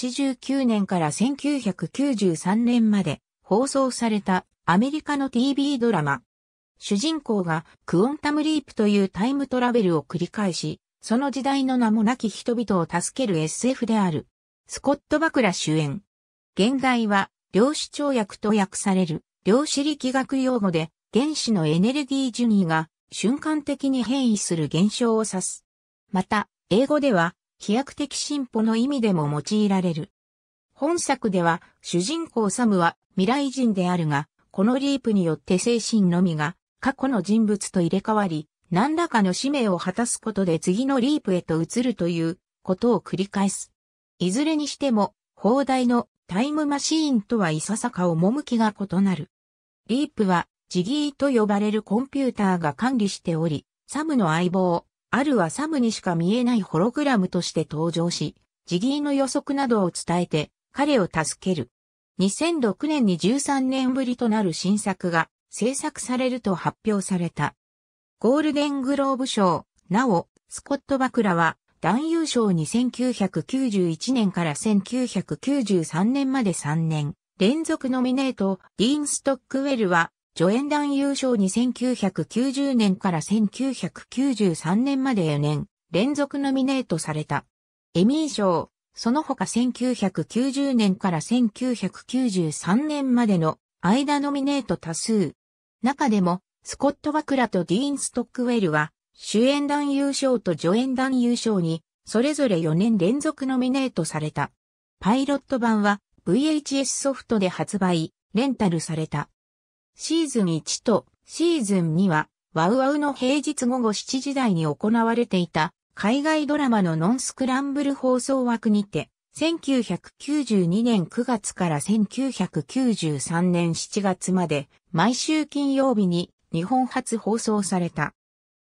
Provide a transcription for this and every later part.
1989年から1993年まで放送されたアメリカの TV ドラマ。主人公がクオンタムリープというタイムトラベルを繰り返し、その時代の名もなき人々を助ける SF である。スコット・バクラ主演。現代は、量子跳躍と訳される、量子力学用語で、原子のエネルギー順位が瞬間的に変異する現象を指す。また、英語では、飛躍的進歩の意味でも用いられる。本作では主人公サムは未来人であるが、このリープによって精神のみが過去の人物と入れ替わり、何らかの使命を果たすことで次のリープへと移るということを繰り返す。いずれにしても、放題のタイムマシーンとはいささか趣が異なる。リープはジギーと呼ばれるコンピューターが管理しており、サムの相棒、あるはサムにしか見えないホログラムとして登場し、ジギーの予測などを伝えて、彼を助ける。2006年に13年ぶりとなる新作が制作されると発表された。ゴールデングローブ賞、なお、スコット・バクラは、男優賞に1991年から1993年まで3年、連続ノミネート、ディーン・ストックウェルは、助演団優勝に1990年から1993年まで4年連続ノミネートされた。エミー賞、その他1990年から1993年までの間ノミネート多数。中でも、スコット・バクラとディーン・ストックウェルは、主演団優勝と助演団優勝に、それぞれ4年連続ノミネートされた。パイロット版は VHS ソフトで発売、レンタルされた。シーズン1とシーズン2は、ワウワウの平日午後7時台に行われていた、海外ドラマのノンスクランブル放送枠にて、1992年9月から1993年7月まで、毎週金曜日に日本初放送された。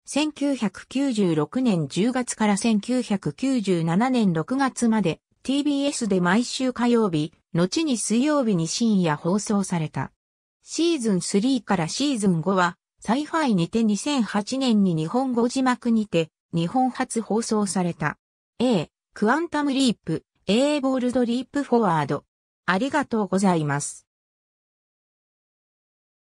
1996年10月から1997年6月まで TBS で毎週火曜日、後に水曜日に深夜放送された。シーズン3からシーズン5は、サイファイにて2008年に日本語字幕にて、日本初放送された。A、クアンタムリープ、A ボールドリープフォワード。ありがとうございます。